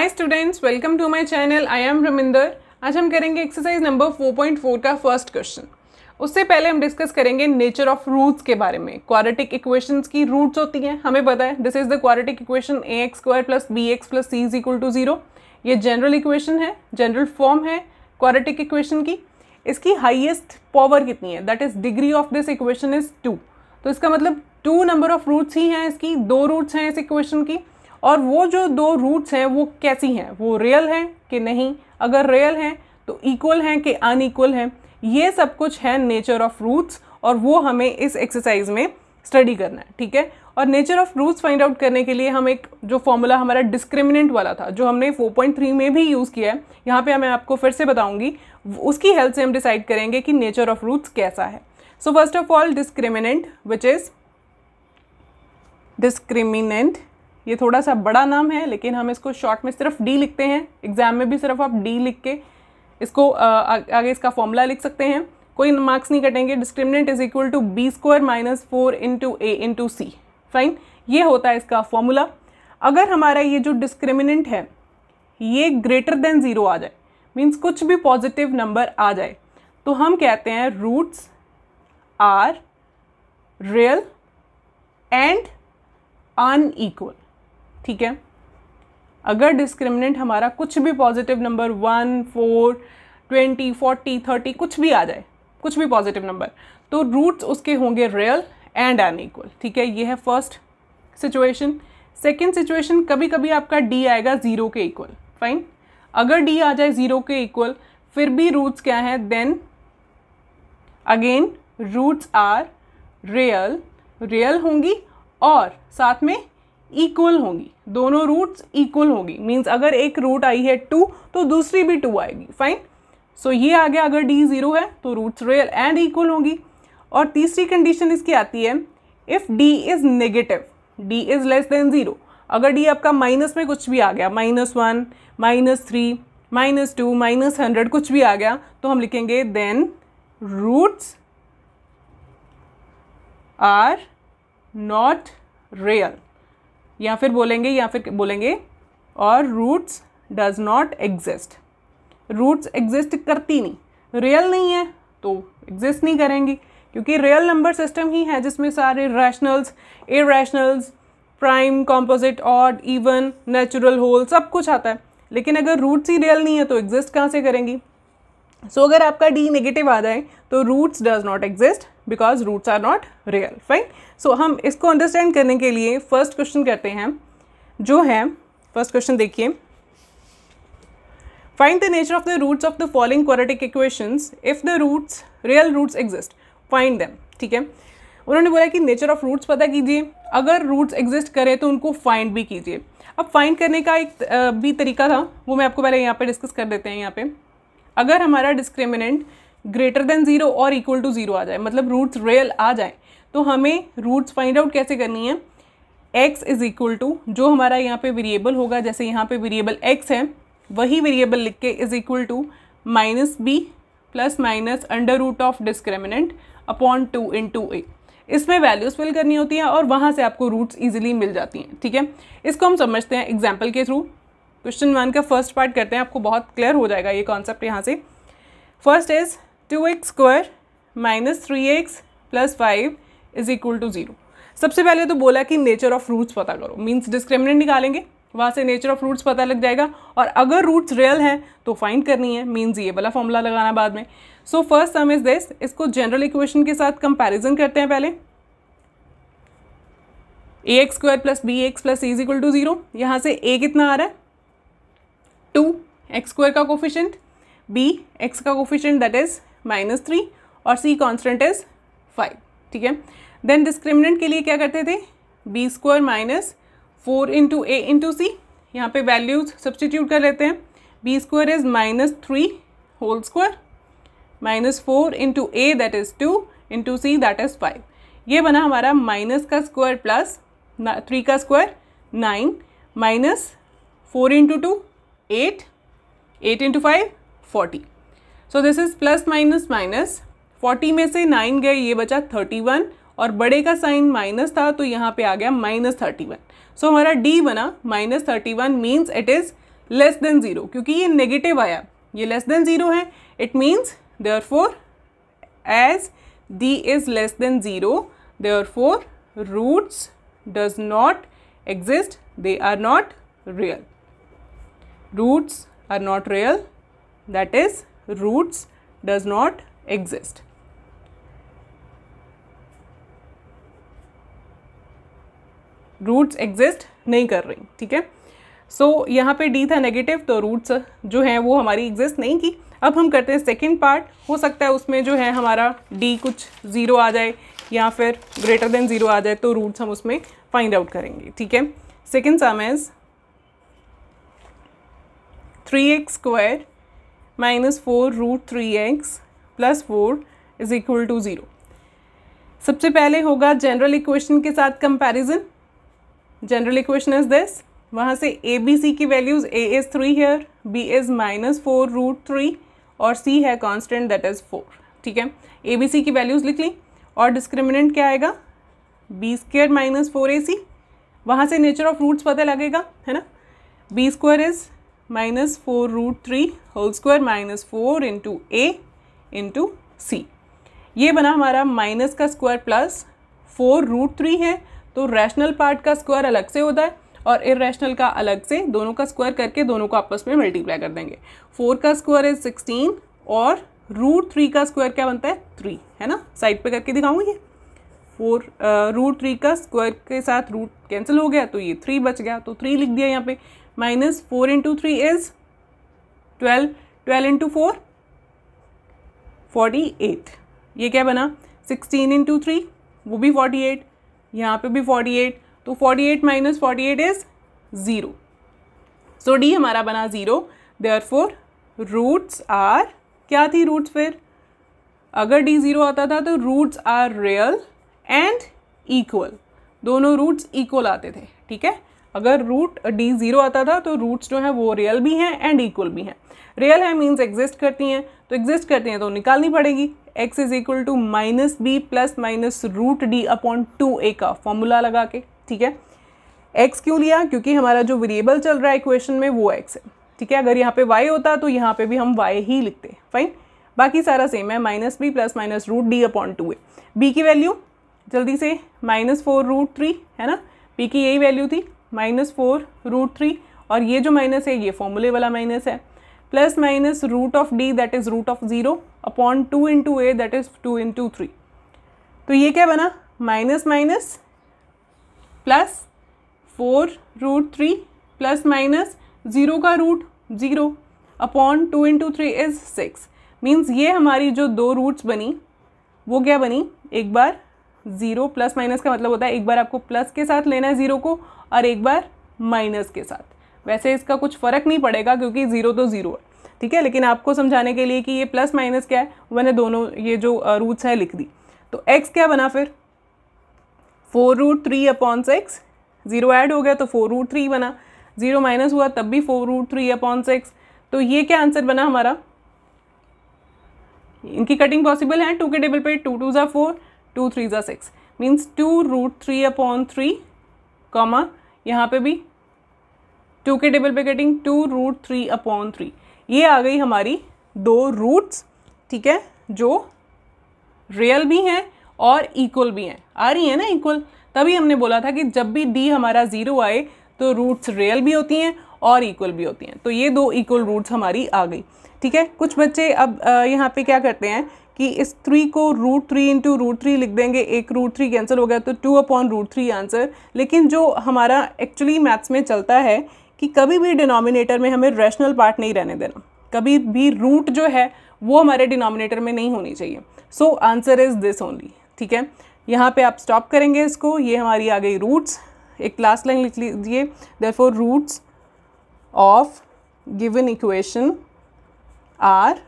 Hi students welcome to my channel I am Raminder आज हम करेंगे एक्सरसाइज नंबर 4.4 का फर्स्ट क्वेश्चन उससे पहले हम डिस्कस करेंगे नेचर ऑफ रूट्स के बारे में क्वारेटिक इक्वेशंस की रूट्स होती हैं हमें पता है this is the quadratic equation a x square plus b x plus c is equal to zero ये जनरल इक्वेशन है जनरल फॉर्म है क्वारेटिक इक्वेशन की इसकी हाइएस्ट पावर कितनी है that is degree of this equation is two तो इसका मतलब टू नंबर ऑफ रूट्स ही हैं इसकी दो रूट्स हैं इस इक्वेशन की और वो जो दो रूट्स हैं वो कैसी हैं वो रियल हैं कि नहीं अगर रियल हैं तो इक्वल हैं कि अनइक्वल हैं ये सब कुछ है नेचर ऑफ रूट्स और वो हमें इस एक्सरसाइज में स्टडी करना है ठीक है और nature of roots find out करने के लिए हम एक जो फॉर्मूला हमारा डिस्क्रिमिनेंट वाला था जो हमने 4.3 में भी यूज़ किया है यहाँ पे मैं आपको फिर से बताऊँगी उसकी हेल्प से हम डिसाइड करेंगे कि नेचर ऑफ रूट्स कैसा है so first of all discriminant which is discriminant ये थोड़ा सा बड़ा नाम है लेकिन हम इसको शॉर्ट में सिर्फ डी लिखते हैं एग्ज़ाम में भी सिर्फ आप डी लिख के इसको आगे इसका फॉर्मूला लिख सकते हैं कोई मार्क्स नहीं कटेंगे discriminant is equal to b square minus four into a into c fine ये होता है इसका फॉर्मूला अगर हमारा ये जो डिस्क्रिमिनेंट है ये ग्रेटर देन ज़ीरो आ जाए मीन्स कुछ भी पॉजिटिव नंबर आ जाए तो हम कहते हैं roots are real and unequal ठीक है अगर डिस्क्रिमिनेंट हमारा कुछ भी positive number one four twenty forty thirty कुछ भी आ जाए कुछ भी पॉजिटिव नंबर तो रूट्स उसके होंगे रियल एंड अनइक्वल ठीक है ये है फर्स्ट सिचुएशन सेकेंड सिचुएशन कभी कभी आपका डी आएगा ज़ीरो के इक्वल फाइन अगर डी आ जाए ज़ीरो के इक्वल फिर भी रूट्स क्या हैं then again roots are real real होंगी और साथ में इक्वल होंगी दोनों रूट्स इक्वल होगी मीन्स अगर एक रूट आई है टू तो दूसरी भी टू आएगी फाइन सो so, ये आ गया अगर डी ज़ीरो है तो रूट्स रियल एंड इक्वल होंगी और तीसरी कंडीशन इसकी आती है if D is negative D is less than zero अगर डी आपका माइनस में कुछ भी आ गया minus one minus three minus two minus hundred कुछ भी आ गया तो हम लिखेंगे then roots are not real या फिर बोलेंगे या फिर बोलेंगे और roots does not exist roots exist करती नहीं रियल नहीं है तो एग्जिस्ट नहीं करेंगी क्योंकि रियल नंबर सिस्टम ही है जिसमें सारे rationals rationals prime composite odd even natural whole सब कुछ आता है लेकिन अगर रूट्स ही रियल नहीं है तो एग्जिस्ट कहाँ से करेंगी सो so, अगर आपका डी नेगेटिव आ जाए तो roots does not exist because roots are not real fine so हम इसको अंडरस्टैंड करने के लिए फर्स्ट क्वेश्चन करते हैं जो है फर्स्ट क्वेश्चन देखिए find the nature of the roots of the following quadratic equations if the roots real roots exist find them ठीक है उन्होंने बोला कि नेचर ऑफ रूट्स पता कीजिए अगर रूट्स एग्जिस्ट करें तो उनको फाइंड भी कीजिए अब फाइंड करने का एक भी तरीका था वो मैं आपको पहले यहाँ पे डिस्कस कर देते हैं यहाँ पे अगर हमारा डिस्क्रिमिनेंट ग्रेटर देन ज़ीरो और इक्वल टू ज़ीरो आ जाए मतलब रूट्स रियल आ जाए तो हमें रूट्स फाइंड आउट कैसे करनी है एक्स इज़ इक्वल टू जो हमारा यहाँ पे वेरिएबल होगा जैसे यहाँ पे वेरिएबल एक्स है वही वेरिएबल लिख के is equal to minus b plus minus under root of discriminant upon two into a इसमें वैल्यूज़ फिल करनी होती हैं और वहाँ से आपको रूट्स ईजिली मिल जाती हैं ठीक है इसको हम समझते हैं एग्जाम्पल के थ्रू क्वेश्चन वन का फर्स्ट पार्ट करते हैं आपको बहुत क्लियर हो जाएगा ये कॉन्सेप्ट यहाँ से first is two x square minus three x plus five is equal to zero सबसे पहले तो बोला कि नेचर ऑफ रूट्स पता करो मीन्स डिस्क्रिमिनेंट निकालेंगे वहाँ से नेचर ऑफ रूट्स पता लग जाएगा और अगर रूट्स रियल हैं तो फाइंड करनी है मीन्स ये वाला फॉर्मूला लगाना बाद में so first sum is this इसको जनरल इक्वेशन के साथ कंपैरिजन करते हैं पहले a x square plus b x plus is equal to zero यहाँ से ए कितना आ रहा है टू एक्स स्क्वायर का कोफिशेंट बी एक्स का coefficient that is minus three और सी कॉन्स्टेंट इज फाइव ठीक है देन डिस्क्रिमिनेंट के लिए क्या करते थे b square minus four into a into c यहाँ पे वैल्यूज सब्सटीट्यूट कर लेते हैं b square is minus three whole square minus four into a that is two into c that is five ये बना हमारा माइनस का स्क्वायर प्लस थ्री का square nine minus four into two eight eight into five forty so this is plus minus minus forty में से nine गए ये बचा थर्टी वन और बड़े का साइन माइनस था तो यहाँ पे आ गया माइनस थर्टी वन सो हमारा डी बना minus thirty one means it is less than zero क्योंकि ये नेगेटिव आया ये लेस देन ज़ीरो है it means are four as D is less than zero are four roots does not exist they are not real roots are not real that is roots does not exist. Roots exist नहीं कर रही ठीक है सो so, यहाँ पे D था negative तो roots जो है वो हमारी एग्जिस्ट नहीं की अब हम करते हैं सेकेंड पार्ट हो सकता है उसमें जो है हमारा डी कुछ ज़ीरो आ जाए या फिर ग्रेटर देन ज़ीरो आ जाए तो रूट्स हम उसमें फाइंड आउट करेंगे ठीक है second sum is three x square minus four root three x plus four is equal to zero सबसे पहले होगा जनरल इक्वेशन के साथ comparison general equation is this वहाँ से ए बी सी की values a is three here B is minus four root three और c है कांस्टेंट दैट इज़ फोर ठीक है ए बी सी की वैल्यूज़ लिख ली और डिस्क्रिमिनेंट क्या आएगा बी स्क्वेयर माइनस फोर ए सी वहाँ से नेचर ऑफ रूट्स पता लगेगा है ना b square is minus four root three whole square minus four into a into c ये बना हमारा माइनस का square plus four root three है तो रैशनल पार्ट का स्क्वायर अलग से होता है और इरेशनल का अलग से दोनों का स्क्वायर करके दोनों को आपस में मल्टीप्लाई कर देंगे फोर का स्क्वायर इज सिक्सटीन और रूट थ्री का स्क्वायर क्या बनता है थ्री है ना साइड पे करके दिखाऊँ ये फोर रूट थ्री का स्क्वायर के साथ रूट कैंसिल हो गया तो ये थ्री बच गया तो थ्री लिख दिया यहाँ पे minus four into three is twelve twelve into four forty eight ये क्या बना सिक्सटीन इंटू थ्री वो भी फोर्टी एट यहाँ पे भी फोर्टी एट तो forty eight minus forty eight is zero so D हमारा बना zero therefore roots are क्या थी रूट्स फिर अगर डी ज़ीरो आता था तो roots are real and equal दोनों रूट्स इक्वल आते थे ठीक है अगर रूट डी ज़ीरो आता था तो रूट्स जो हैं वो रियल भी हैं एंड इक्वल भी हैं रियल है मीन्स एग्जिस्ट करती हैं तो एग्जिस्ट करती हैं तो निकालनी पड़ेगी x is equal to minus b plus minus root D upon two a का फॉर्मूला लगा के ठीक है एक्स क्यों लिया क्योंकि हमारा जो वेरिएबल चल रहा है इक्वेशन में वो एक्स है ठीक है अगर यहाँ पे वाई होता तो यहाँ पे भी हम वाई ही लिखते फाइन बाकी सारा सेम है minus b plus minus root D upon two a b की वैल्यू जल्दी से माइनस फोर रूट थ्री है ना बी की यही वैल्यू थी माइनस फोर रूट थ्री और ये जो माइनस है ये फॉर्मूले वाला माइनस है plus minus root of D that is root of zero upon two into a that is two into three तो ये क्या बना minus minus plus four root three plus minus zero का root zero upon two into three is six means ये हमारी जो दो roots बनी वो क्या बनी एक बार ज़ीरो प्लस माइनस का मतलब होता है एक बार आपको प्लस के साथ लेना है ज़ीरो को और एक बार माइनस के साथ वैसे इसका कुछ फ़र्क नहीं पड़ेगा क्योंकि ज़ीरो तो ज़ीरो है ठीक है लेकिन आपको समझाने के लिए कि ये प्लस माइनस क्या है मैंने दोनों ये जो रूट्स है लिख दी तो एक्स क्या बना फिर four root three upon six zero add हो गया तो फोर रूट थ्री बना ज़ीरो माइनस हुआ तब भी four root three upon six तो ये क्या आंसर बना हमारा इनकी कटिंग पॉसिबल है टू के टेबल पे टू टू ज़ा फोर टू थ्री ज़ा six means two root three upon three comma यहाँ पे भी टू के टेबल पे cutting two root three upon three ये आ गई हमारी दो रूट्स ठीक है जो रियल भी हैं और इक्वल भी हैं आ रही है ना इक्वल तभी हमने बोला था कि जब भी डी हमारा ज़ीरो आए तो रूट्स रियल भी होती हैं और इक्वल भी होती हैं तो ये दो इक्वल रूट्स हमारी आ गई ठीक है कुछ बच्चे अब यहाँ पे क्या करते हैं कि इस थ्री को root three into root three लिख देंगे एक रूट थ्री कैंसिल हो गया तो two upon root three answer लेकिन जो हमारा एक्चुअली मैथ्स में चलता है कि कभी भी डिनोमिनेटर में हमें रैशनल पार्ट नहीं रहने देना कभी भी रूट जो है वो हमारे डिनोमिनेटर में नहीं होनी चाहिए so answer is this only ठीक है यहाँ पे आप स्टॉप करेंगे इसको ये हमारी आ गई रूट्स एक लास्ट लाइन लिख लीजिए therefore roots of given equation are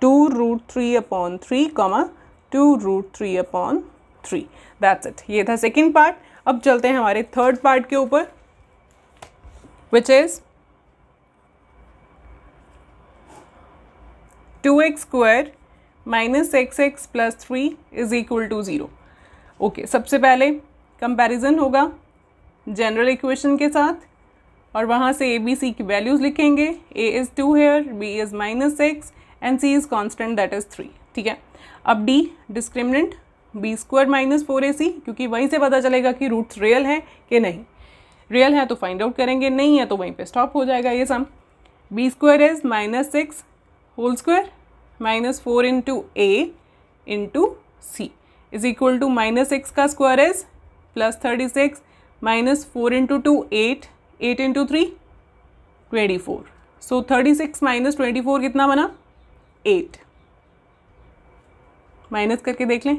two root three upon three comma two root three upon three that's it ये था सेकेंड पार्ट अब चलते हैं हमारे थर्ड पार्ट के ऊपर which is two x square minus x x plus three is equal to zero okay सबसे पहले कंपैरिजन होगा जनरल इक्वेशन के साथ और वहाँ से ए बी सी की वैल्यूज़ लिखेंगे A is two here B is minus X and C is constant that is three ठीक है अब D discriminant B square minus four ए सी क्योंकि वहीं से पता चलेगा कि रूट्स रियल हैं कि नहीं रियल है तो फाइंड आउट करेंगे नहीं है तो वहीं पे स्टॉप हो जाएगा ये some b square is minus six whole square minus four into a into c is equal to minus six का square is plus thirty six minus four into two eight eight into three twenty four so thirty six minus twenty four कितना बना eight minus करके देख लें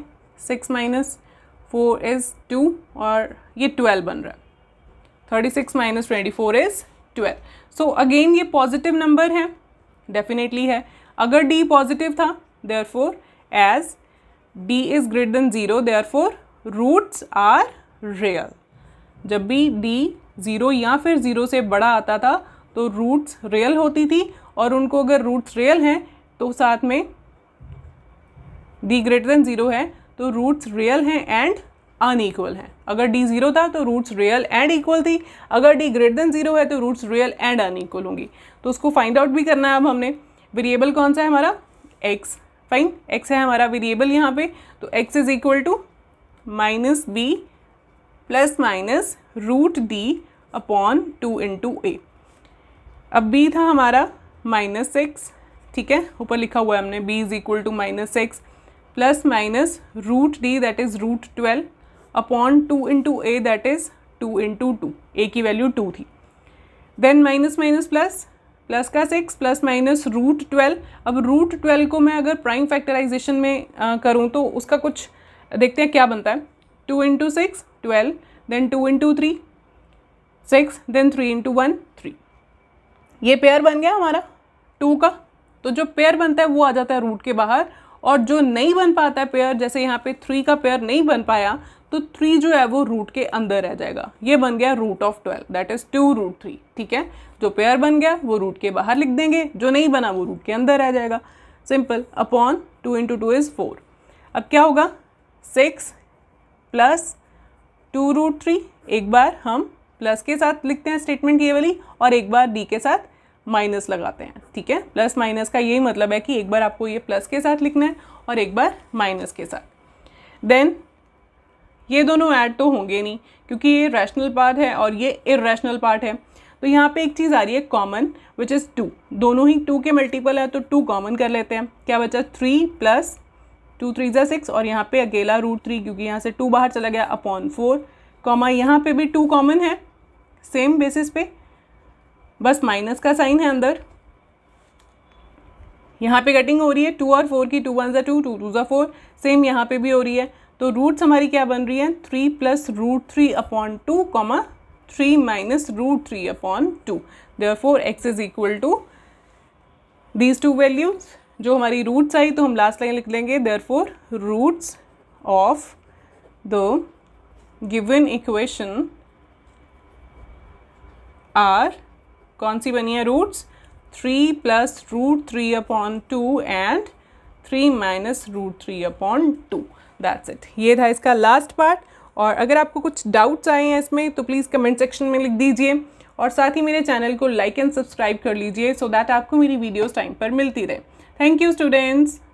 six minus four is two और ये twelve बन रहा है thirty six minus twenty four is twelve so again ये पॉजिटिव नंबर है डेफिनेटली है अगर डी पॉजिटिव था therefore as D is greater than zero therefore roots are real जब भी डी ज़ीरो या फिर ज़ीरो से बड़ा आता था तो रूट्स रियल होती थी और उनको अगर रूट्स रियल हैं तो साथ में डी ग्रेटर देन ज़ीरो है तो रूट्स रियल हैं एंड अनईक्वल हैं अगर डी ज़ीरो था तो रूट्स रियल एंड इक्वल थी अगर डी ग्रेटर देन ज़ीरो है तो रूट्स रियल एंड अनईक्वल होंगी तो उसको फाइंड आउट भी करना है अब हमने वेरिएबल कौन सा है हमारा एक्स फाइन एक्स है हमारा वेरिएबल यहाँ पे तो x is equal to minus b plus minus root D upon two into a अब बी था हमारा माइनस सिक्स ठीक है ऊपर लिखा हुआ है हमने b is equal to minus x plus minus root D that is root twelve upon two into a that is two into two a की वैल्यू टू थी then minus minus plus plus का six plus minus root twelve अब root twelve को मैं अगर prime factorisation में करूँ तो उसका कुछ देखते हैं क्या बनता है two into six twelve then two into three six then three into one three ये पेयर बन गया हमारा टू का तो जो पेयर बनता है वो आ जाता है रूट के बाहर और जो नहीं बन पाता है पेयर जैसे यहाँ पे थ्री का पेयर नहीं बन पाया तो थ्री जो है वो रूट के अंदर रह जाएगा ये बन गया root of twelve that is two root three ठीक है जो पेयर बन गया वो रूट के बाहर लिख देंगे जो नहीं बना वो रूट के अंदर रह जाएगा simple upon two into two is four अब क्या होगा six plus two root three एक बार हम प्लस के साथ लिखते हैं स्टेटमेंट ये वाली और एक बार डी के साथ माइनस लगाते हैं ठीक है प्लस माइनस का यही मतलब है कि एक बार आपको ये प्लस के साथ लिखना है और एक बार माइनस के साथ देन ये दोनों ऐड तो होंगे नहीं क्योंकि ये रैशनल पार्ट है और ये इरेशनल पार्ट है तो यहाँ पे एक चीज़ आ रही है कॉमन विच इज़ टू दोनों ही टू के मल्टीपल है तो टू कॉमन कर लेते हैं क्या बचा थ्री प्लस टू थ्री ज़ा सिक्स और यहाँ पे अकेला रूट थ्री क्योंकि यहाँ से टू बाहर चला गया अपॉन फोर कॉमा यहाँ पे भी टू कॉमन है सेम बेसिस पे बस माइनस का साइन है अंदर यहाँ पे कटिंग हो रही है टू और फोर की टू वन ज़ा टू टू टू ज़ा फोर सेम यहाँ पे भी हो रही है तो रूट्स हमारी क्या बन रही है three plus root three upon two comma three minus root three upon two therefore x is equal to these two values जो हमारी रूट्स आई तो हम लास्ट लाइन लिख लेंगे therefore roots of the given equation are कौन सी बनी है roots three plus root three upon two and three minus root three upon two that's it ये था इसका लास्ट पार्ट और अगर आपको कुछ डाउट्स आए हैं इसमें तो प्लीज़ कमेंट सेक्शन में लिख दीजिए और साथ ही मेरे चैनल को लाइक एंड सब्सक्राइब कर लीजिए सो so दैट आपको मेरी वीडियोस टाइम पर मिलती रहे थैंक यू स्टूडेंट्स